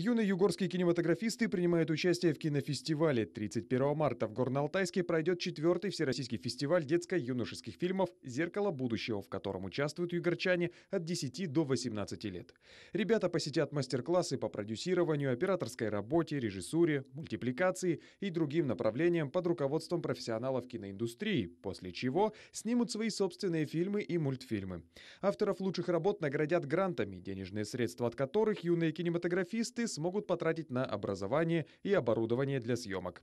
Юные югорские кинематографисты принимают участие в кинофестивале. 31 марта в Горно-Алтайске пройдет четвертый всероссийский фестиваль детско-юношеских фильмов «Зеркало будущего», в котором участвуют югорчане от 10 до 18 лет. Ребята посетят мастер-классы по продюсированию, операторской работе, режиссуре, мультипликации и другим направлениям под руководством профессионалов киноиндустрии, после чего снимут свои собственные фильмы и мультфильмы. Авторов лучших работ наградят грантами, денежные средства от которых юные кинематографисты смогут потратить на образование и оборудование для съемок.